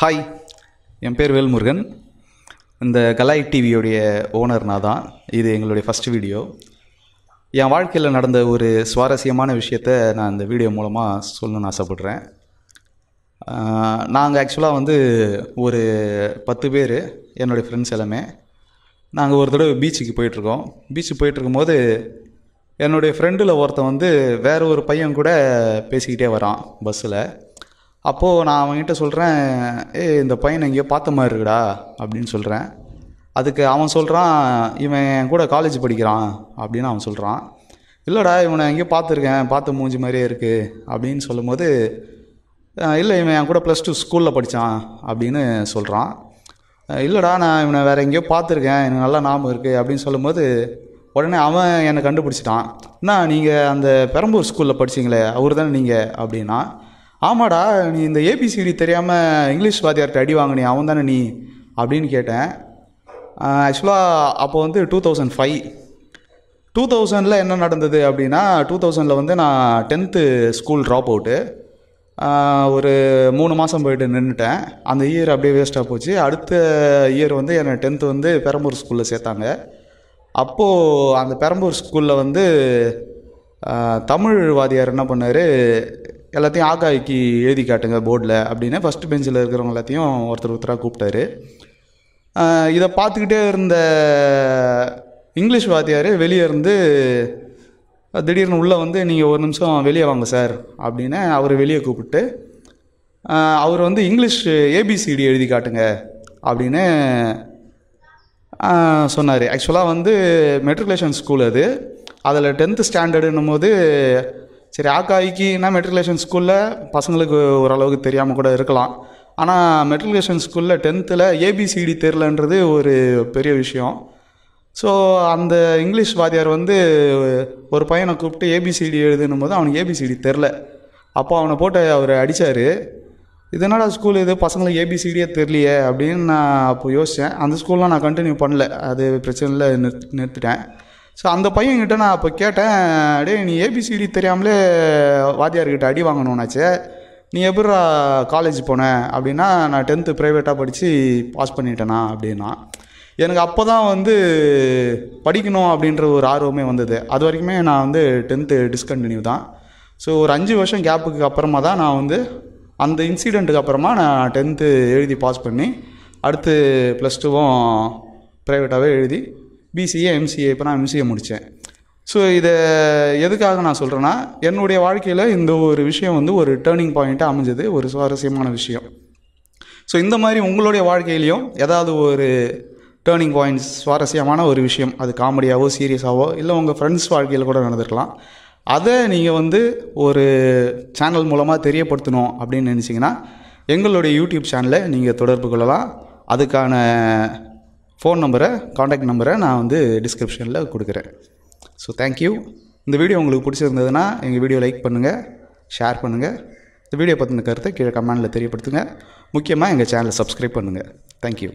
hi என் பேர் வேல்முருகன் இந்த கலாய் டிவியோடைய ஓனர்னா தான் இது எங்களுடைய ஃபஸ்ட் வீடியோ என் வாழ்க்கையில் நடந்த ஒரு சுவாரஸ்யமான விஷயத்த நான் இந்த வீடியோ மூலமாக சொல்லணும்னு ஆசைப்பட்றேன் நாங்கள் ஆக்சுவலாக வந்து ஒரு பத்து பேர் என்னுடைய ஃப்ரெண்ட்ஸ் எல்லாமே நாங்கள் ஒரு தடவை பீச்சுக்கு போயிட்டுருக்கோம் பீச்சுக்கு போயிட்டுருக்கும்போது என்னுடைய ஃப்ரெண்டில் ஒருத்தன் வந்து வேறு ஒரு பையன் கூட பேசிக்கிட்டே வரான் பஸ்ஸில் அப்போது நான் அவங்ககிட்ட சொல்கிறேன் ஏ இந்த பையனை எங்கேயோ பார்த்த மாதிரி இருக்குடா அப்படின்னு சொல்கிறேன் அதுக்கு அவன் சொல்கிறான் இவன் என் கூட காலேஜ் படிக்கிறான் அப்படின்னு அவன் சொல்கிறான் இல்லைடா இவனை எங்கேயோ பார்த்துருக்கேன் பார்த்து மூஞ்சி மாதிரியே இருக்குது அப்படின்னு சொல்லும்போது இல்லை இவன் என் கூட ப்ளஸ் டூ ஸ்கூலில் படித்தான் அப்படின்னு சொல்கிறான் இல்லைடா நான் இவனை வேறு எங்கேயோ பார்த்துருக்கேன் எனக்கு நல்லா ஞாபகம் இருக்குது அப்படின்னு சொல்லும்போது உடனே அவன் என்னை கண்டுபிடிச்சிட்டான் என்ன நீங்கள் அந்த பெரம்பூர் ஸ்கூலில் படிச்சிங்களே அவர் தானே நீங்கள் அப்படின்னா ஆமாடா நீ இந்த ஏபிசிடி தெரியாமல் இங்கிலீஷ் வாத்தியார்கிட்ட அடி வாங்கினி அவன் தானே நீ அப்படின்னு கேட்டேன் ஆக்சுவலாக அப்போ வந்து டூ தௌசண்ட் ஃபைவ் டூ தௌசண்டில் என்ன நடந்தது அப்படின்னா டூ தௌசண்டில் வந்து நான் டென்த்து ஸ்கூல் ட்ராப் அவுட்டு ஒரு மூணு மாதம் போயிட்டு நின்றுட்டேன் அந்த இயர் அப்படியே வேஸ்ட்டாக போச்சு அடுத்த இயர் வந்து என்னை டென்த்து வந்து பெரம்பூர் ஸ்கூலில் சேர்த்தாங்க அப்போது அந்த பெரம்பூர் ஸ்கூலில் வந்து தமிழ் வாதியார் என்ன பண்ணார் எல்லாத்தையும் ஆகாய்க்கு எழுதி காட்டுங்க போர்டில் அப்படின்னு ஃபஸ்ட்டு பெஞ்சில் இருக்கிறவங்க எல்லாத்தையும் ஒருத்தர் ஒருத்தராக கூப்பிட்டாரு இதை பார்த்துக்கிட்டே இருந்த இங்கிலீஷ் வாத்தியார் வெளியே இருந்து திடீர்னு உள்ளே வந்து நீங்கள் ஒரு நிமிஷம் வெளியே வாங்க சார் அப்படின்னு அவர் வெளியே கூப்பிட்டு அவர் வந்து இங்கிலீஷ் ஏபிசிடி எழுதி காட்டுங்க அப்படின்னு சொன்னார் ஆக்சுவலாக வந்து மெட்ரிகுலேஷன் ஸ்கூல் அது அதில் டென்த்து ஸ்டாண்டர்டுன்னும் போது சரி என்ன மெட்ரிகுலேஷன் ஸ்கூலில் பசங்களுக்கு ஓரளவுக்கு தெரியாமல் கூட இருக்கலாம் ஆனால் மெட்ரிகுலேஷன் ஸ்கூலில் டென்த்தில் ஏபிசிடி தெரிலன்றது ஒரு பெரிய விஷயம் ஸோ அந்த இங்கிலீஷ் வாத்தியார் வந்து ஒரு பையனை கூப்பிட்டு ஏபிசிடி எழுதுனும் போது அவனுக்கு ஏபிசிடி தெரில அப்போ அவனை போட்டு அவர் அடித்தார் இதனால் ஸ்கூல் இது பசங்களுக்கு ஏபிசிடியே தெரியலையே அப்படின்னு நான் அப்போ யோசித்தேன் அந்த ஸ்கூல்லாம் நான் கண்டினியூ பண்ணல அது பிரச்சனையில் இல்லை நிறு நிறுத்திட்டேன் ஸோ அந்த பையன்கிட்ட நான் அப்போ கேட்டேன் அடே நீ ஏபிசிடி தெரியாமலே வாத்தியார்கிட்ட அடி வாங்கணுன்னாச்சு நீ எப்படா காலேஜ் போனேன் அப்படின்னா நான் டென்த்து ப்ரைவேட்டாக படித்து பாஸ் பண்ணிட்டேனா அப்படின்னா எனக்கு அப்போ தான் வந்து படிக்கணும் அப்படின்ற ஒரு ஆர்வமே வந்தது அது வரைக்குமே நான் வந்து டென்த்து டிஸ்கண்டினியூ தான் ஸோ ஒரு அஞ்சு வருஷம் கேப்புக்கு அப்புறமா தான் நான் வந்து அந்த இன்சிடெண்ட்டுக்கு அப்புறமா நான் டென்த்து எழுதி பாஸ் பண்ணி அடுத்து ப்ளஸ் டூவும் ப்ரைவேட்டாகவே எழுதி பிசிஏ எம்சிஏ இப்போ நான் எம்சிஏ முடித்தேன் ஸோ இதை எதுக்காக நான் சொல்கிறேன்னா என்னுடைய வாழ்க்கையில் இந்த ஒரு விஷயம் வந்து ஒரு டேர்னிங் பாயிண்ட்டாக அமைஞ்சது ஒரு சுவாரஸ்யமான விஷயம் ஸோ இந்த மாதிரி உங்களுடைய வாழ்க்கையிலையும் ஏதாவது ஒரு டேர்னிங் பாயிண்ட்ஸ் சுவாரஸ்யமான ஒரு விஷயம் அது காமெடியாவோ சீரியஸாவோ இல்லை உங்கள் ஃப்ரெண்ட்ஸ் வாழ்க்கையில் கூட நடந்திருக்கலாம் அதை நீங்கள் வந்து ஒரு சேனல் மூலமாக தெரியப்படுத்தணும் அப்படின்னு நினச்சிங்கன்னா எங்களுடைய யூடியூப் சேனலை நீங்கள் தொடர்பு கொள்ளலாம் அதுக்கான ஃபோன் நம்பரை காண்டாக்ட் நம்பரை நான் வந்து டிஸ்கிரிப்ஷனில் கொடுக்குறேன் ஸோ தேங்க்யூ இந்த வீடியோ உங்களுக்கு பிடிச்சிருந்ததுன்னா எங்கள் வீடியோ லைக் பண்ணுங்கள் ஷேர் பண்ணுங்கள் இந்த வீடியோ பற்றின கருத்தை கீழே கமெண்டில் தெரியப்படுத்துங்க முக்கியமாக எங்கள் சேனலை சப்ஸ்கிரைப் பண்ணுங்கள் தேங்க்யூ